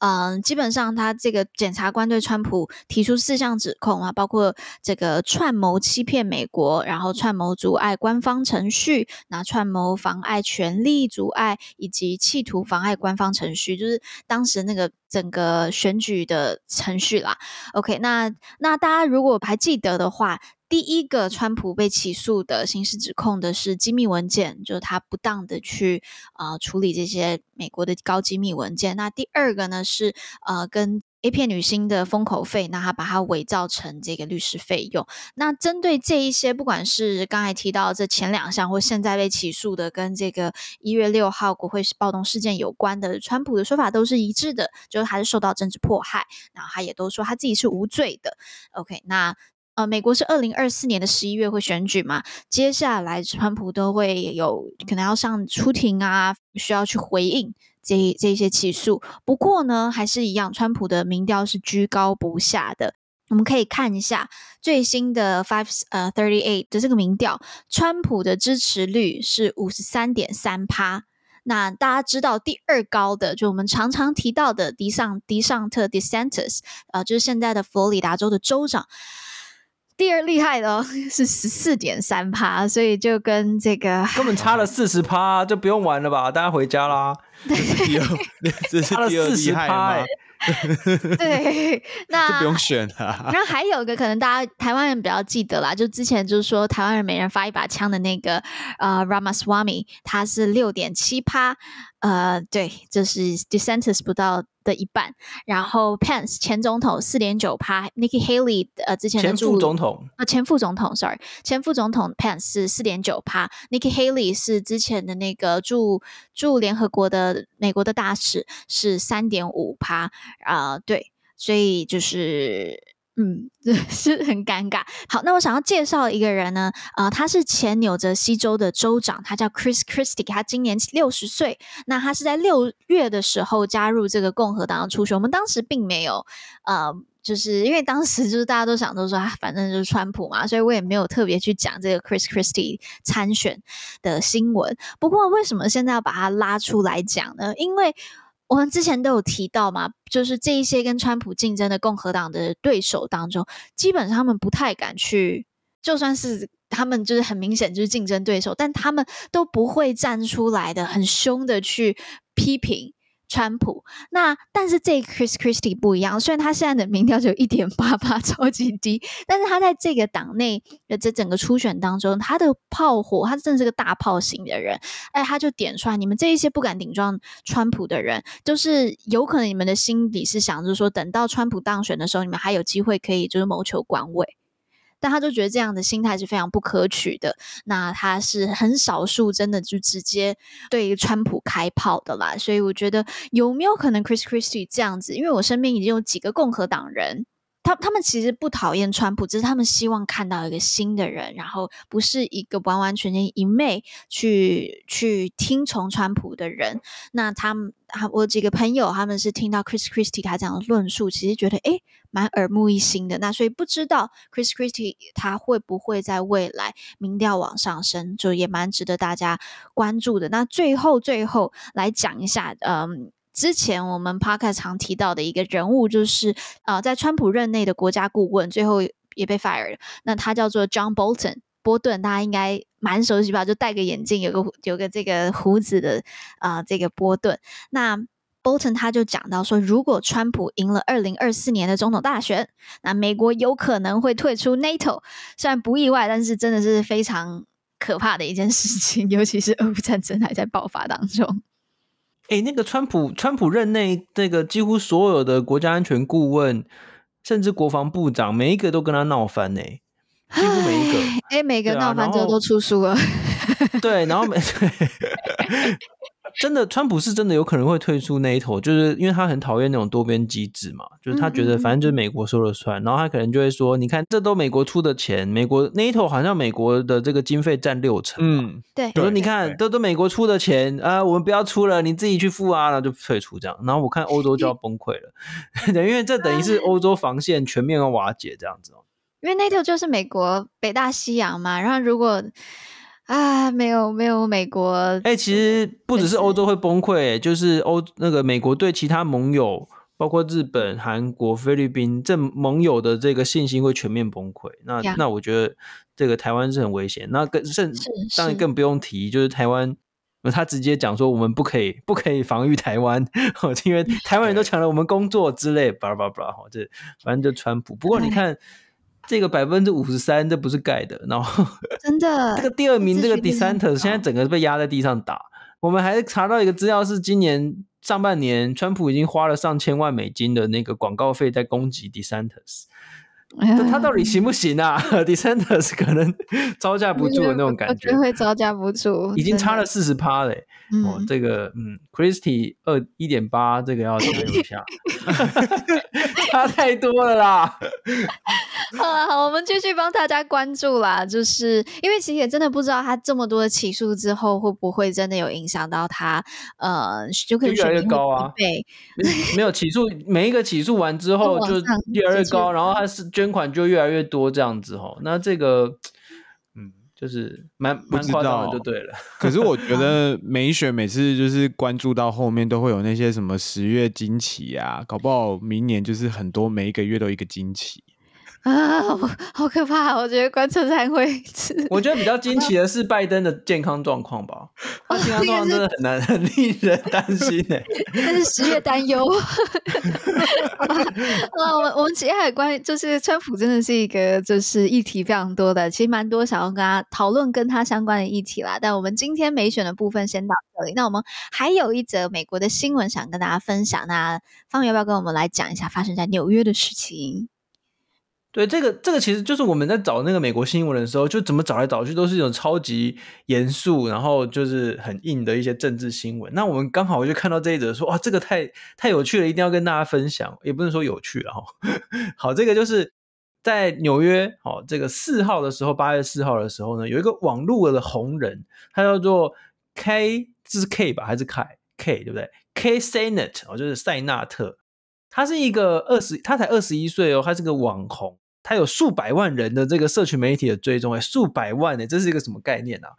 嗯，基本上他这个检察官对川普提出四项指控啊，包括这个串谋欺骗美国，然后串谋阻碍官方程序，那串谋妨碍权利阻碍，以及企图妨碍官方程序，就是当时那个整个选举的程序啦。OK，那那大家如果还记得的话。第一个，川普被起诉的刑事指控的是机密文件，就是他不当的去啊处理这些美国的高机密文件。那第二个呢是呃跟 A 片女星的封口费，那他把它伪造成这个律师费用。那针对这一些，不管是刚才提到这前两项，或现在被起诉的跟这个一月六号国会暴动事件有关的，川普的说法都是一致的，就是他是受到政治迫害，然后他也都说他自己是无罪的。OK，那。呃，美国是二零二四年的十一月会选举嘛？接下来川普都会有可能要上出庭啊，需要去回应这这些起诉。不过呢，还是一样，川普的民调是居高不下的。我们可以看一下最新的 Five 呃 Thirty Eight 的这个民调，川普的支持率是五十三点三趴。那大家知道第二高的，就我们常常提到的迪尚迪尚特迪尚特斯呃，就是现在的佛罗里达州的州长。第二厉害的，<laughs> 是十四点三趴，所以就跟这个 <laughs> 根本差了四十趴，就不用玩了吧，大家回家啦。<laughs> 对，这是第二厉害吗？对，那就不用选了。然后还有一个可能大家台湾人比较记得啦，就之前就是说台湾人每人发一把枪的那个，呃，Ramaswamy，他是六点七趴。呃，对，这是 dissenters 不到的一半。然后 Pence 前总统四点九趴，Nikki Haley 呃之前的前副总统啊，前副总统，sorry，前副总统 Pence 是四点九趴，Nikki Haley 是之前的那个驻驻联合国的美国的大使是三点五趴。啊，对，所以就是。嗯，<laughs> 是很尴尬。好，那我想要介绍一个人呢，呃，他是前纽泽西州的州长，他叫 Chris Christie，他今年六十岁。那他是在六月的时候加入这个共和党的初选，我们当时并没有，呃，就是因为当时就是大家都想都说啊，反正就是川普嘛，所以我也没有特别去讲这个 Chris Christie 参选的新闻。不过，为什么现在要把他拉出来讲呢？因为我们之前都有提到嘛，就是这一些跟川普竞争的共和党的对手当中，基本上他们不太敢去，就算是他们就是很明显就是竞争对手，但他们都不会站出来的，很凶的去批评。川普那，但是这 Chris Christie 不一样。虽然他现在的民调只有一点八八，<laughs> 超级低，但是他在这个党内的这整个初选当中，他的炮火，他真的是个大炮型的人。哎，他就点出来，你们这一些不敢顶撞川普的人，就是有可能你们的心底是想着说，等到川普当选的时候，你们还有机会可以就是谋求官位。那他就觉得这样的心态是非常不可取的。那他是很少数真的就直接对川普开炮的啦。所以我觉得有没有可能 Chris Christie 这样子？因为我身边已经有几个共和党人。他他们其实不讨厌川普，只是他们希望看到一个新的人，然后不是一个完完全全一昧去去听从川普的人。那他们，我几个朋友他们是听到 Chris Christie 他这样的论述，其实觉得诶蛮耳目一新的。那所以不知道 Chris Christie 他会不会在未来民调往上升，就也蛮值得大家关注的。那最后最后来讲一下，嗯。之前我们 p 克常提到的一个人物，就是啊，在川普任内的国家顾问，最后也被 fired。那他叫做 John Bolton 波顿，大家应该蛮熟悉吧？就戴个眼镜，有个有个这个胡子的啊，这个波顿。那 Bolton 他就讲到说，如果川普赢了二零二四年的总统大选，那美国有可能会退出 NATO。虽然不意外，但是真的是非常可怕的一件事情，<laughs> 尤其是俄乌战争还在爆发当中。哎，那个川普，川普任内，那个几乎所有的国家安全顾问，甚至国防部长，每一个都跟他闹翻呢。几乎每一个，哎，每个闹翻之后都出书了。<laughs> 对，然后每。<laughs> 真的，川普是真的有可能会退出那一头，就是因为他很讨厌那种多边机制嘛，就是他觉得反正就是美国说了算，然后他可能就会说，你看这都美国出的钱，美国 NATO 好像美国的这个经费占六成，嗯，对，说你看都都美国出的钱啊，我们不要出了，你自己去付啊，然后就退出这样，然后我看欧洲就要崩溃了，<laughs> 对，因为这等于是欧洲防线全面要瓦解这样子，因为 NATO 就是美国北大西洋嘛，然后如果。啊，没有没有美国，哎，其实不只是欧洲会崩溃，就是欧那个美国对其他盟友，包括日本、韩国、菲律宾这盟友的这个信心会全面崩溃。那那我觉得这个台湾是很危险。那更甚，当然更不用提，就是台湾他直接讲说我们不可以不可以防御台湾，<laughs> 因为台湾人都抢了我们工作之类，巴拉巴拉巴拉，这反正就川普。不过你看。这个百分之五十三，这不是盖的，然后 <laughs> 真的 <laughs> 这个第二名这个 dissenters，现在整个被压在地上打。我们还查到一个资料是，今年上半年，川普已经花了上千万美金的那个广告费在攻击 dissenters。他到底行不行啊 d e s c e n d e r s 可能招架不住的那种感觉，我觉得会招架不住。已经差了四十趴嘞，哦，这个嗯，Christy 二一点八，这个要怎一下？<laughs> 差太多了 <laughs> 啦！好，我们继续帮大家关注啦。就是因为琪姐真的不知道他这么多的起诉之后会不会真的有影响到他，呃，就可以越来越高啊？对，没有起诉，每一个起诉完之后 <laughs> 就越来越高，然后他是。捐款就越来越多这样子哦。那这个，嗯，就是蛮蛮夸张的，就对了。<laughs> 可是我觉得美雪每次就是关注到后面都会有那些什么十月惊奇呀，搞不好明年就是很多每一个月都一个惊奇。啊，好可怕！我觉得观测站会吃。我觉得比较惊奇的是拜登的健康状况吧，他健康状况真的很难，很令人担心呢。那是十月担忧。啊，<laughs> 我们我们其实还有关，就是川普真的是一个就是议题非常多的，其实蛮多想要跟他讨论跟他相关的议题啦。但我们今天美选的部分先到这里。那我们还有一则美国的新闻想跟大家分享，那方宇要不要跟我们来讲一下发生在纽约的事情？对这个，这个其实就是我们在找那个美国新闻的时候，就怎么找来找去都是一种超级严肃，然后就是很硬的一些政治新闻。那我们刚好就看到这一则，说哇，这个太太有趣了，一定要跟大家分享。也不能说有趣啊，<laughs> 好，这个就是在纽约，好，这个四号的时候，八月四号的时候呢，有一个网络的红人，他叫做 K，这是 K 吧，还是凯 K 对不对？K Senate 哦，就是塞纳特，他是一个二十，他才二十一岁哦，他是个网红。他有数百万人的这个社群媒体的追踪哎，数百万哎，这是一个什么概念啊？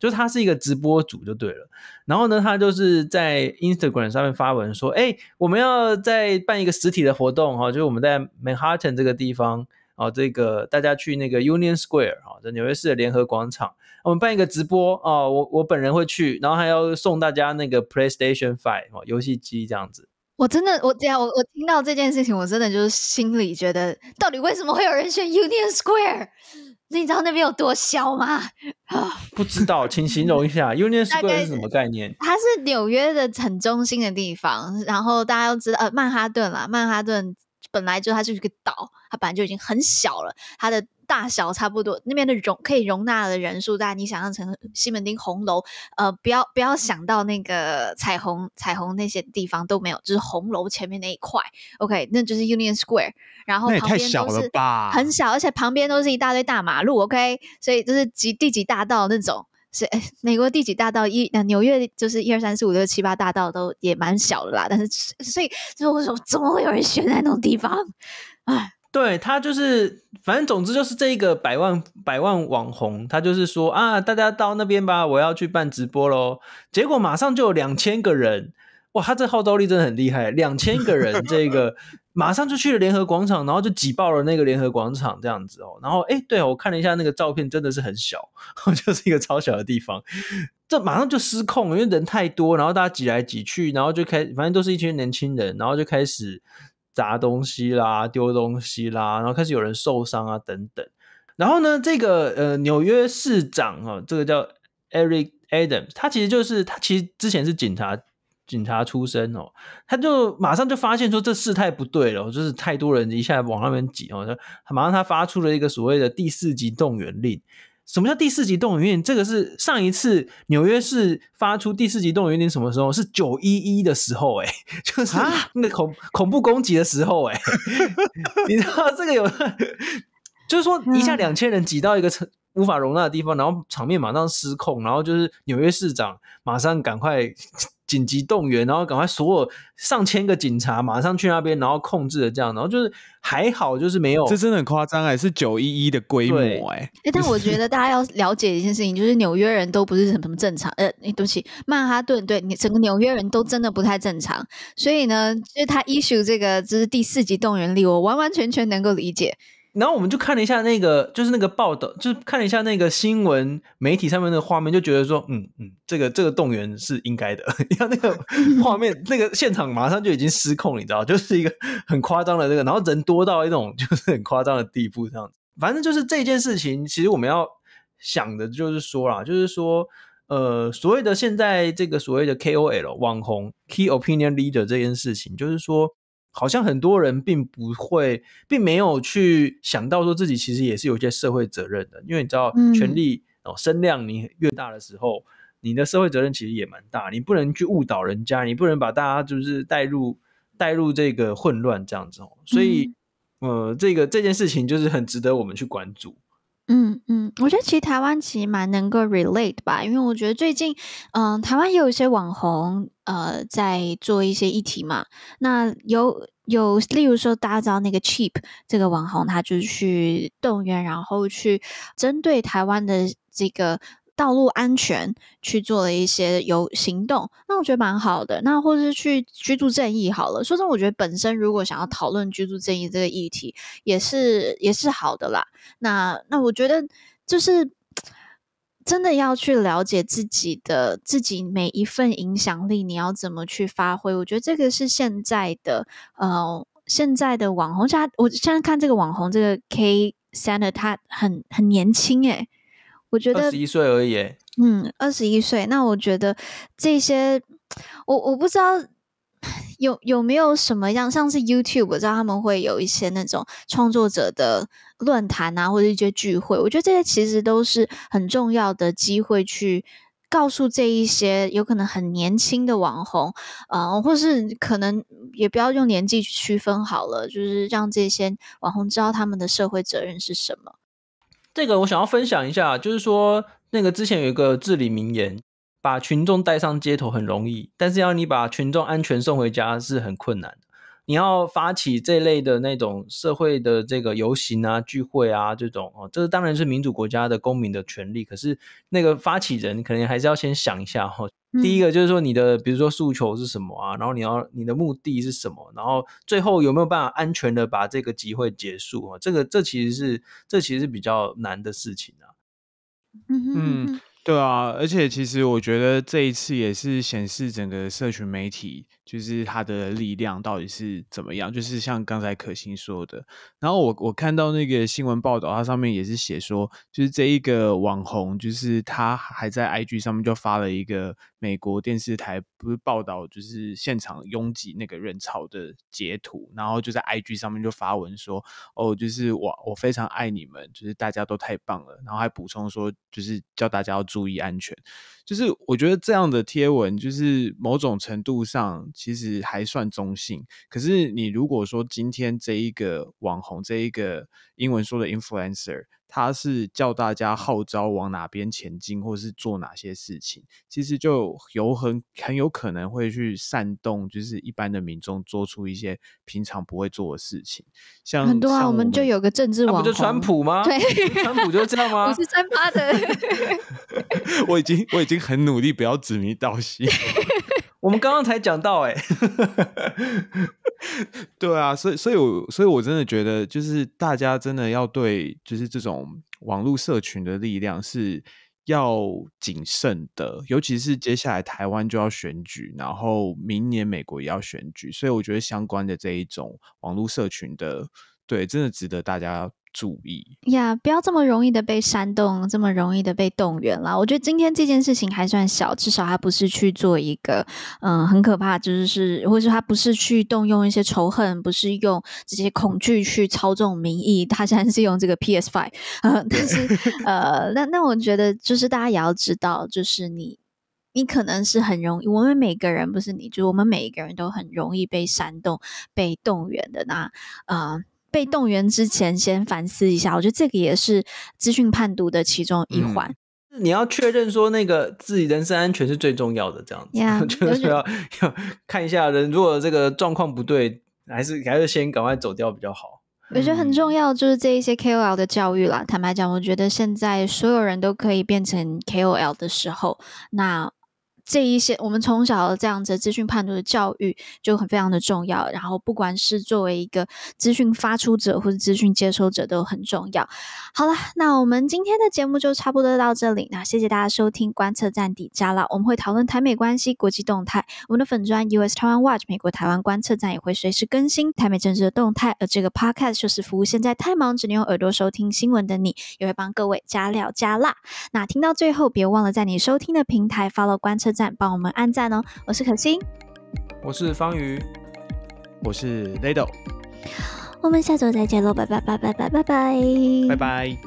就他是一个直播主就对了。然后呢，他就是在 Instagram 上面发文说，哎，我们要在办一个实体的活动哈，就是我们在 Manhattan 这个地方啊，这个大家去那个 Union Square 啊，在纽约市的联合广场，我们办一个直播啊，我我本人会去，然后还要送大家那个 PlayStation Five 哦，游戏机这样子。我真的，我这样，我我听到这件事情，我真的就是心里觉得，到底为什么会有人选 Union Square？你知道那边有多小吗？啊，不知道，请形容一下 <laughs> Union Square 是什么概念？它是纽约的很中心的地方，然后大家都知道，呃，曼哈顿啦，曼哈顿本来就它就是一个岛，它本来就已经很小了，它的。大小差不多，那边的容可以容纳的人数，但你想象成西门町红楼，呃，不要不要想到那个彩虹彩虹那些地方都没有，就是红楼前面那一块。OK，那就是 Union Square。然后旁边小了吧？很小，而且旁边都是一大堆大马路。OK，所以就是几第几大道那种，是 <laughs> 美国第几大道一？那纽约就是一二三四五六七八大道都也蛮小的啦。但是所以就我说，怎么会有人选在那种地方？哎。对他就是，反正总之就是这一个百万百万网红，他就是说啊，大家到那边吧，我要去办直播喽。结果马上就有两千个人，哇，他这号召力真的很厉害，两千个人，<laughs> 这个马上就去了联合广场，然后就挤爆了那个联合广场，这样子哦。然后哎，对我看了一下那个照片，真的是很小，<laughs> 就是一个超小的地方，这马上就失控因为人太多，然后大家挤来挤去，然后就开，反正都是一群年轻人，然后就开始。砸东西啦，丢东西啦，然后开始有人受伤啊，等等。然后呢，这个呃，纽约市长啊，这个叫 Eric Adams，他其实就是他其实之前是警察，警察出身哦，他就马上就发现说这事态不对了，就是太多人一下往那边挤哦，他马上他发出了一个所谓的第四级动员令。什么叫第四级动物园？这个是上一次纽约市发出第四级动物园什么时候？是九一一的时候，哎，就是那恐恐怖攻击的时候，哎，<laughs> 你知道这个有，就是说一下两千人挤到一个无法容纳的地方，然后场面马上失控，然后就是纽约市长马上赶快。紧急动员，然后赶快所有上千个警察马上去那边，然后控制了这样，然后就是还好，就是没有。这真的很夸张哎，是九一一的规模哎哎，但 <laughs> 我觉得大家要了解一件事情，就是纽约人都不是什么正常，呃，对不起，曼哈顿对你整个纽约人都真的不太正常，所以呢，就是他 issue 这个就是第四级动员令，我完完全全能够理解。然后我们就看了一下那个，就是那个报道，就是看了一下那个新闻媒体上面的画面，就觉得说，嗯嗯，这个这个动员是应该的。<laughs> 你看那个画面，那个现场马上就已经失控，你知道，就是一个很夸张的这个，然后人多到一种就是很夸张的地步这样子。反正就是这件事情，其实我们要想的就是说啦，就是说，呃，所谓的现在这个所谓的 KOL 网红 Key Opinion Leader 这件事情，就是说。好像很多人并不会，并没有去想到说自己其实也是有一些社会责任的，因为你知道，权力哦，声量你越大的时候，你的社会责任其实也蛮大，你不能去误导人家，你不能把大家就是带入带入这个混乱这样子哦，所以呃，这个这件事情就是很值得我们去关注。嗯嗯，我觉得其实台湾其实蛮能够 relate 吧，因为我觉得最近，嗯，台湾也有一些网红，呃，在做一些议题嘛。那有有，例如说，大家知道那个 Cheap 这个网红，他就去动员，然后去针对台湾的这个。道路安全去做了一些有行动，那我觉得蛮好的。那或者是去居住正义好了。说真，我觉得本身如果想要讨论居住正义这个议题，也是也是好的啦。那那我觉得就是真的要去了解自己的自己每一份影响力，你要怎么去发挥？我觉得这个是现在的呃现在的网红，像我现在看这个网红这个 K 三的，他很很年轻哎。我觉得二十一岁而已。嗯，二十一岁。那我觉得这些，我我不知道有有没有什么样，像是 YouTube，我知道他们会有一些那种创作者的论坛啊，或者一些聚会。我觉得这些其实都是很重要的机会，去告诉这一些有可能很年轻的网红，啊，或是可能也不要用年纪去区分好了，就是让这些网红知道他们的社会责任是什么。这个我想要分享一下，就是说，那个之前有一个至理名言，把群众带上街头很容易，但是要你把群众安全送回家是很困难的。你要发起这类的那种社会的这个游行啊、聚会啊这种哦，这当然是民主国家的公民的权利，可是那个发起人可能还是要先想一下哈。第一个就是说，你的比如说诉求是什么啊？然后你要你的目的是什么？然后最后有没有办法安全的把这个集会结束啊？这个这其实是这其实比较难的事情啊。嗯，对啊，而且其实我觉得这一次也是显示整个社群媒体。就是他的力量到底是怎么样？就是像刚才可心说的，然后我我看到那个新闻报道，它上面也是写说，就是这一个网红，就是他还在 IG 上面就发了一个美国电视台不是报道就是现场拥挤那个人潮的截图，然后就在 IG 上面就发文说，哦，就是我我非常爱你们，就是大家都太棒了，然后还补充说，就是叫大家要注意安全。就是我觉得这样的贴文，就是某种程度上。其实还算中性，可是你如果说今天这一个网红，这一个英文说的 influencer，他是叫大家号召往哪边前进，或是做哪些事情，其实就有很很有可能会去煽动，就是一般的民众做出一些平常不会做的事情。像很多啊，我们就有个政治网红，不就川普吗？对，<laughs> 川普就是这样吗？我是三八的。<laughs> 我已经我已经很努力，不要指名道姓。我们刚刚才讲到，哎，对啊，所以，所以，我，所以我真的觉得，就是大家真的要对，就是这种网络社群的力量是要谨慎的，尤其是接下来台湾就要选举，然后明年美国也要选举，所以我觉得相关的这一种网络社群的，对，真的值得大家。注意呀，不要这么容易的被煽动，这么容易的被动员了。我觉得今天这件事情还算小，至少他不是去做一个，嗯，很可怕，就是是，或者他不是去动用一些仇恨，不是用这些恐惧去操纵民意。他现在是用这个 PS Five，但是 <laughs> 呃，那那我觉得就是大家也要知道，就是你你可能是很容易，我们每个人不是你就我们每一个人都很容易被煽动、被动员的那，嗯。被动员之前，先反思一下，我觉得这个也是资讯判读的其中一环。你要确认说那个自己人身安全是最重要的，这样子，<laughs> 就是要要看一下人，如果这个状况不对，还是还是先赶快走掉比较好。我觉得很重要，就是这一些 KOL 的教育啦，坦白讲，我觉得现在所有人都可以变成 KOL 的时候，那。这一些我们从小这样子资讯判断的教育就很非常的重要，然后不管是作为一个资讯发出者或者资讯接收者都很重要。好了，那我们今天的节目就差不多到这里，那谢谢大家收听观测站底加了，我们会讨论台美关系、国际动态。我们的粉砖 US Taiwan Watch 美国台湾观测站也会随时更新台美政治的动态，而这个 Podcast 就是服务现在太忙只能用耳朵收听新闻的你，也会帮各位加料加辣。那听到最后，别忘了在你收听的平台 follow 观测。帮我们按赞哦！我是可心，我是方瑜，我是 Lado，我们下周再见喽！拜拜拜拜拜拜拜拜拜。